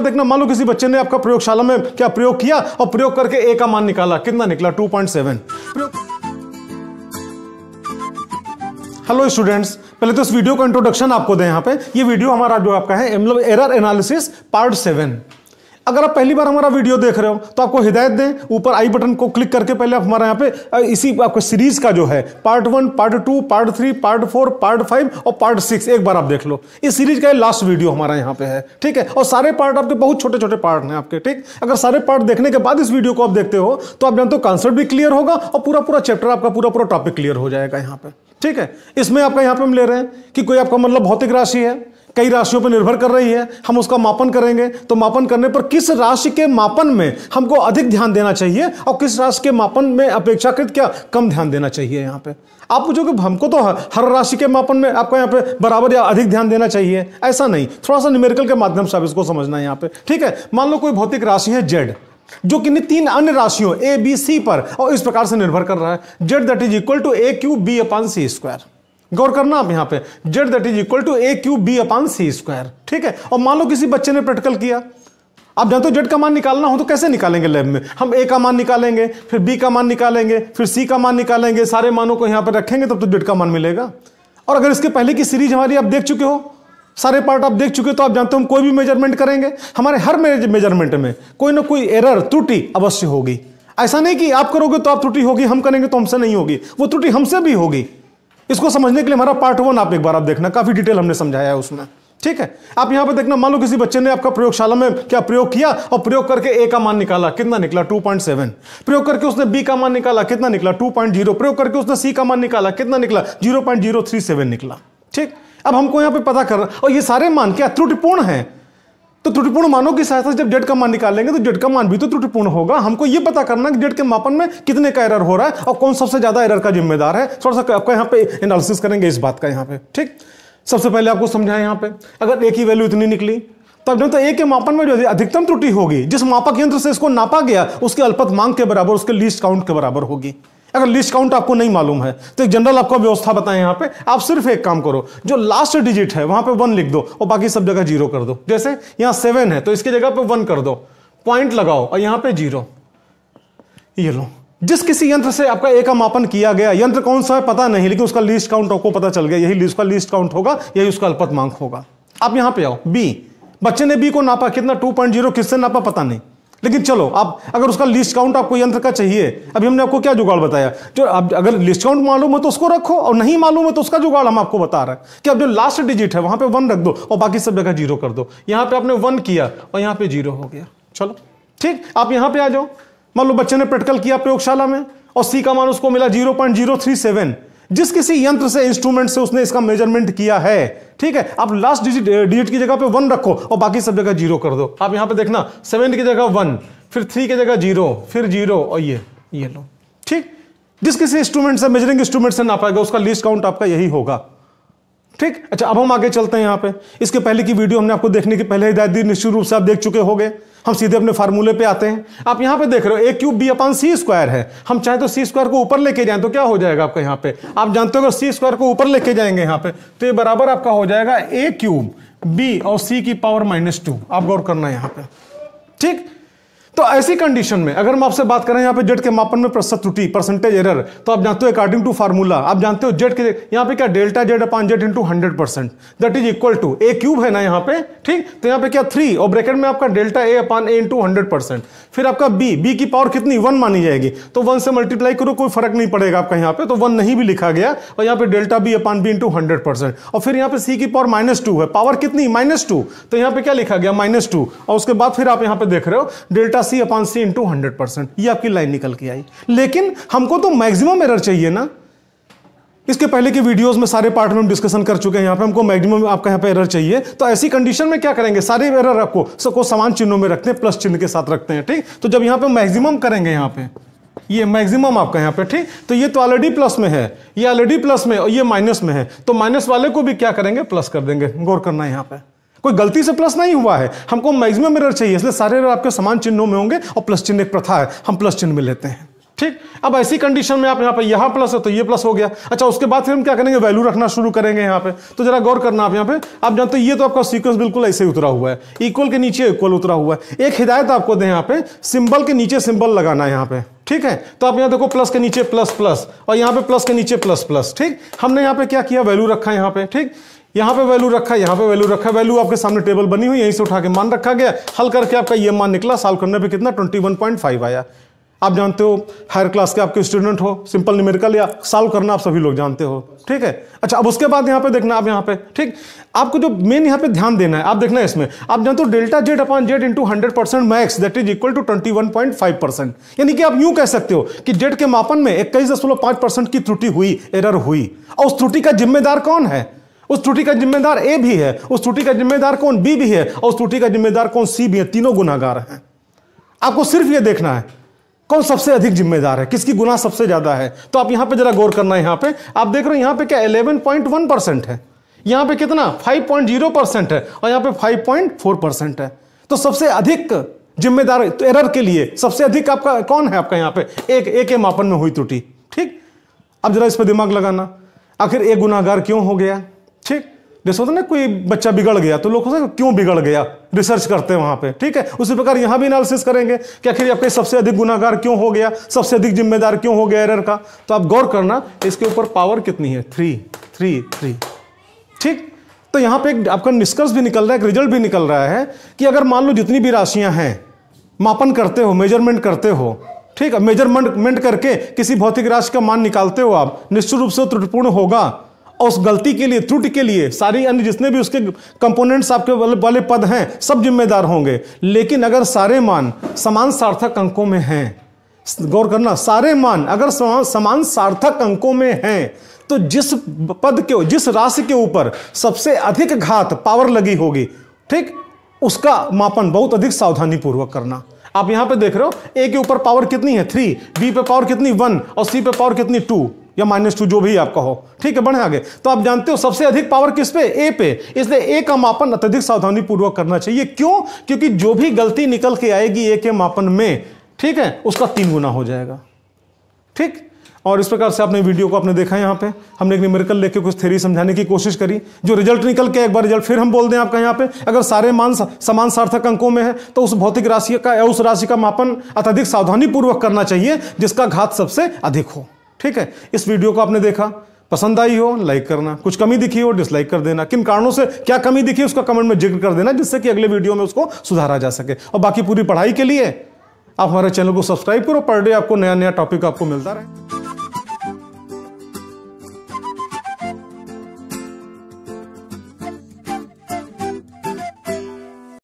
पे देखना मान लो किसी बच्चे ने आपका प्रयोगशाला में क्या प्रयोग किया और प्रयोग करके ए का मान निकाला कितना निकला 2.7 हेलो स्टूडेंट्स पहले तो इस वीडियो का इंट्रोडक्शन आपको दें यहां पे ये वीडियो हमारा जो आपका है एरर एनालिसिस पार्ट सेवन अगर आप पहली बार हमारा वीडियो देख रहे हो तो आपको हिदायत दें ऊपर आई बटन को क्लिक करके पहले आप हमारे यहाँ पे इसी आपको सीरीज का जो है part one part two part three part four part five और पार्ट सिक्स एक बार आप देख लो इस सीरीज का लास्ट वीडियो हमारा यहाँ पे है ठीक है और सारे पार्ट आपके बहुत छोटे छोटे पार्ट हैं आपके ठीक अगर सारे पार्ट देखने के बाद इस वीडियो को आप देखते हो तो आप जानते हो कॉन्सेप्ट भी क्लियर होगा और पूरा पूरा चैप्टर आपका पूरा पूरा टॉपिक क्लियर हो जाएगा यहाँ पे ठीक है इसमें आपका यहाँ पे हम ले रहे हैं कि कोई आपका मतलब भौतिक राशि है कई राशियों पर निर्भर कर रही है हम उसका मापन करेंगे तो मापन करने पर किस राशि के मापन में हमको अधिक ध्यान देना चाहिए और किस राशि के मापन में अपेक्षाकृत क्या कम ध्यान देना चाहिए यहाँ पे आप पूछोगे हमको तो हर राशि के मापन में आपको यहाँ पे बराबर या अधिक ध्यान देना चाहिए ऐसा नहीं थोड़ा सा न्यूमेरिकल के माध्यम से आप इसको समझना है यहाँ पे ठीक है मान लो कोई भौतिक राशि है जेड जो कि तीन अन्य राशियों ए बी सी पर और इस प्रकार से निर्भर कर रहा है Z that is equal to A cube B upon C square गौर करना आप यहां पे Z that is equal to A cube B upon C square ठीक है और मान लो किसी बच्चे ने प्रैक्टिकल किया आप जानते हो जेड का मान निकालना हो तो कैसे निकालेंगे लैब में हम ए का मान निकालेंगे फिर बी का मान निकालेंगे फिर सी का मान निकालेंगे सारे मानों को यहां पर रखेंगे तब तो जेड का मान मिलेगा और अगर इसके पहले की सीरीज हमारी आप देख चुके हो सारे पार्ट आप देख चुके हो तो आप जानते हो हम कोई भी मेजरमेंट करेंगे हमारे हर मेजरमेंट में कोई ना कोई एरर त्रुटि अवश्य होगी ऐसा नहीं कि आप करोगे तो आप त्रुटि होगी हम करेंगे तो हमसे नहीं होगी वो त्रुटि हमसे भी होगी इसको समझने के लिए हमारा पार्ट वन आप एक बार आप देखना काफी डिटेल हमने समझाया है उसमें ठीक है आप यहां पर देखना मान लो किसी बच्चे ने आपका प्रयोगशाला में क्या प्रयोग किया और प्रयोग करके ए का मान निकाला कितना निकला 2.7 प्रयोग करके उसने बी का मान निकाला कितना निकला 2.0 प्रयोग करके उसने सी का मान निकाला कितना निकला 0.037 निकला ठीक अब हमको यहां पे पता कर और ये सारे मान क्या त्रुटिपूर्ण है तो त्रुटिपूर्ण मानों की सहायता से जब डेट का मान निकालेंगे तो डेट का मान भी तो त्रुटिपूर्ण होगा हमको ये पता करना कि डेट के मापन में कितने का एरर हो रहा है और कौन सबसे ज्यादा एरर का जिम्मेदार है थोड़ा सा आपका यहाँ पे एनालिसिस करेंगे इस बात का यहाँ पे ठीक सबसे पहले आपको समझाएं यहाँ पे अगर ए की वैल्यू इतनी निकली तब जो तो ए के मापन में जो अधिकतम त्रुटि होगी जिस मापक यंत्र से इसको नापा गया उसके अल्पत मांग के बराबर उसके लीस्ट काउंट के बराबर होगी अगर लिस्ट काउंट आपको नहीं मालूम है तो एक जनरल आपको व्यवस्था बताएं यहां पे आप सिर्फ एक काम करो जो लास्ट डिजिट है वहां पे वन लिख दो और बाकी सब जगह जीरो कर दो जैसे यहां सेवन है तो इसकी जगह पे वन कर दो पॉइंट लगाओ और यहाँ पे जीरो ये लो जिस किसी यंत्र से आपका एक मापन किया गया यंत्र कौन सा है पता नहीं लेकिन उसका लिस्ट काउंट आपको पता चल गया यही उसका लिस्ट काउंट होगा यही उसका अल्पत मांग होगा आप यहां पे आओ बी बच्चे ने बी को नापा कितना टू पॉइंट जीरो किससे नापा पता नहीं लेकिन चलो आप अगर उसका लिस्ट काउंट आपको यंत्र का चाहिए अभी हमने आपको क्या जुगाड़ बताया जो आप अगर लिस्ट काउंट मालूम है तो उसको रखो और नहीं मालूम है तो उसका जुगाड़ हम आपको बता रहे हैं कि अब जो लास्ट डिजिट है वहां पे वन रख दो और बाकी सब जगह जीरो कर दो यहाँ पे आपने वन किया और यहाँ पे जीरो हो गया चलो ठीक आप यहाँ पे आ जाओ मान लो बच्चे ने प्रैक्टिकल किया प्रयोगशाला में और सी का मान उसको मिला zero point zero three seven जिस किसी यंत्र से इंस्ट्रूमेंट से उसने इसका मेजरमेंट किया है ठीक है आप लास्ट डिजिट डिजिट की जगह पे वन रखो और बाकी सब जगह जीरो कर दो आप यहां पे देखना सेवन की जगह वन फिर थ्री की जगह जीरो फिर जीरो और ये ये लो ठीक जिस किसी इंस्ट्रूमेंट से मेजरिंग इंस्ट्रूमेंट से नापाएगा उसका लिस्ट काउंट आपका यही होगा ठीक अच्छा अब हम आगे चलते हैं यहां पे इसके पहले की वीडियो हमने आपको देखने की पहले हिदायत दी निश्चित रूप से आप देख चुके होंगे हम सीधे अपने फार्मूले पे आते हैं आप यहां पे देख रहे हो A cube B upon C square है हम चाहे तो सी स्क्वायर को ऊपर लेके जाएं तो क्या हो जाएगा आपका यहां पे आप जानते हो अगर सी स्क्वायर को ऊपर लेके जाएंगे यहां पे तो ये बराबर आपका हो जाएगा ए क्यूब बी और सी की पावर माइनस टू आप गौर करना यहां पर ठीक तो ऐसी कंडीशन में अगर हम आपसे बात करें यहाँ पे जेट के मापन में प्रतिशत त्रुटि परसेंटेज एरर तो आप जानते हो अकॉर्डिंग टू फार्मूला आप जानते हो जेट के यहाँ पे क्या delta Z upon Z into hundred percent that is equal to A cube है ना यहाँ पे ठीक तो यहाँ पे क्या थ्री और ब्रैकेट में आपका delta A upon A into hundred percent फिर आपका बी बी की पावर कितनी वन मानी जाएगी तो वन से मल्टीप्लाई करो कोई फर्क नहीं पड़ेगा आपका यहाँ पे तो वन नहीं भी लिखा गया और यहाँ पे delta B upon B into hundred percent और फिर यहाँ पे सी की पावर माइनस टू है पावर कितनी माइनस टू तो यहाँ पे क्या लिखा गया माइनस टू और उसके बाद फिर आप यहाँ पे देख रहे हो डेल्टा अस्सी upon C into hundred percent ये आपकी लाइन निकल के आई लेकिन हमको तो मैक्सिमम एरर चाहिए ना इसके पहले के वीडियोस में सारे पार्ट में हम डिस्कशन कर चुके हैं यहाँ पे हमको मैक्सिमम आपका यहाँ पे एरर चाहिए तो ऐसी कंडीशन में क्या करेंगे सारे एरर आपको सबको समान चिन्हों में रखते हैं प्लस चिन्ह के साथ रखते हैं ठीक तो जब यहाँ पे मैक्सिमम करेंगे यहाँ पे ये मैक्सिमम आपका यहाँ पे ठीक तो ये तो ऑलरेडी प्लस में है ये ऑलरेडी प्लस में और ये माइनस में है तो माइनस वाले को भी क्या करेंगे प्लस कर देंगे गौर करना है यहाँ पे कोई गलती से प्लस नहीं हुआ है हमको मैक्सिमम मिरर चाहिए इसलिए सारे मिरर आपके समान चिन्हों में होंगे और प्लस चिन्ह एक प्रथा है हम प्लस चिन्ह में लेते हैं ठीक अब ऐसी कंडीशन में आप यहाँ पर यहाँ प्लस है तो ये प्लस हो गया अच्छा उसके बाद फिर हम क्या करेंगे वैल्यू रखना शुरू करेंगे यहाँ पे तो जरा गौर करना आप यहाँ पे आप जानते हो ये तो आपका सीक्वेंस बिल्कुल ऐसे ही उतरा हुआ है इक्वल के नीचे इक्वल उतरा हुआ है एक हिदायत आपको दें यहाँ पे सिंबल के नीचे सिंबल लगाना है यहाँ पे ठीक है तो आप यहाँ देखो प्लस के नीचे प्लस प्लस और यहाँ पे प्लस के नीचे प्लस प्लस ठीक हमने यहाँ पे क्या किया वैल्यू रखा है यहाँ पे ठीक यहाँ पे वैल्यू रखा यहाँ पे वैल्यू रखा वैल्यू आपके सामने टेबल बनी हुई यहीं से उठा के मान रखा गया हल करके आपका ये मान निकला सॉल्व करने पे कितना 21.5 आया आप जानते हो हायर क्लास के आपके स्टूडेंट हो सिंपल न्यूमेरिकल या सॉल्व करना आप सभी लोग जानते हो ठीक है अच्छा अब उसके बाद यहाँ पे देखना आप यहाँ पे ठीक आपको जो मेन यहाँ पे ध्यान देना है आप देखना है इसमें आप जानते हो delta Z upon Z into hundred percent max that is equal to twenty one point five percent यानी कि आप यूं कह सकते हो कि जेड के मापन में इक्कीस दशमलव पांच परसेंट की त्रुटि हुई एरर हुई और उस त्रुटि का जिम्मेदार कौन है उस त्रुटि का जिम्मेदार ए भी है उस त्रुटि का जिम्मेदार कौन बी भी है और उस त्रुटि का जिम्मेदार कौन सी भी है तीनों गुनागार हैं आपको सिर्फ यह देखना है कौन सबसे अधिक जिम्मेदार है किसकी गुना सबसे ज्यादा है तो आप यहां पे जरा गौर करना है यहां पे आप देख रहे हो यहां पे क्या इलेवन पॉइंट वन परसेंट है यहां पे कितना फाइव पॉइंट जीरो परसेंट है और यहां पे फोर परसेंट है तो सबसे अधिक जिम्मेदार तो एरर के लिए सबसे अधिक आपका कौन है आपका यहां पे एक ए के मापन में हुई त्रुटि ठीक अब जरा इस पर दिमाग लगाना आखिर एक गुनागार क्यों हो गया ठीक जैसे होता ना कोई बच्चा बिगड़ गया तो लोग होते क्यों बिगड़ गया रिसर्च करते हैं वहां पे ठीक है उसी प्रकार यहां भी एनालिसिस करेंगे कि आखिर आपके सबसे अधिक गुनागार क्यों हो गया सबसे अधिक जिम्मेदार क्यों हो गया एरर का तो आप गौर करना इसके ऊपर पावर कितनी है थ्री थ्री थ्री ठीक तो यहां पे एक आपका निष्कर्ष भी निकल रहा है एक रिजल्ट भी निकल रहा है कि अगर मान लो जितनी भी राशियां हैं मापन करते हो मेजरमेंट करते हो ठीक है मेजरमेंट करके किसी भौतिक राशि का मान निकालते हो आप निश्चित रूप से त्रुटिपूर्ण होगा और उस गलती के लिए त्रुटि के लिए सारी अन्य जितने भी उसके कंपोनेंट्स आपके वाले पद हैं सब जिम्मेदार होंगे लेकिन अगर सारे मान समान सार्थक अंकों में हैं गौर करना सारे मान अगर समान सार्थक अंकों में हैं तो जिस पद के जिस राशि के ऊपर सबसे अधिक घात पावर लगी होगी ठीक उसका मापन बहुत अधिक सावधानी पूर्वक करना आप यहां पे देख रहे हो ए के ऊपर पावर कितनी है थ्री बी पे पावर कितनी वन और सी पे पावर कितनी टू या माइनस टू जो भी आपका हो ठीक है बढ़े आगे तो आप जानते हो सबसे अधिक पावर किस पे ए पे इसलिए ए का मापन अत्यधिक सावधानी पूर्वक करना चाहिए क्यों क्योंकि जो भी गलती निकल के आएगी ए के मापन में ठीक है उसका तीन गुना हो जाएगा ठीक और इस प्रकार से आपने वीडियो को आपने देखा यहाँ पे हमने एक न्यूमेरिकल लेके कुछ थेरी समझाने की कोशिश करी जो रिजल्ट निकल के एक बार रिजल्ट फिर हम बोल दें आपका यहाँ पे अगर सारे मान समान सार्थक अंकों में है तो उस भौतिक राशि का या उस राशि का मापन अत्यधिक सावधानी पूर्वक करना चाहिए जिसका घात सबसे अधिक हो ठीक है इस वीडियो को आपने देखा पसंद आई हो लाइक करना कुछ कमी दिखी हो डिसलाइक कर देना किन कारणों से क्या कमी दिखी उसका कमेंट में जिक्र कर देना जिससे कि अगले वीडियो में उसको सुधारा जा सके और बाकी पूरी पढ़ाई के लिए आप हमारे चैनल को सब्सक्राइब करो पर डे आपको नया नया टॉपिक आपको मिलता रहे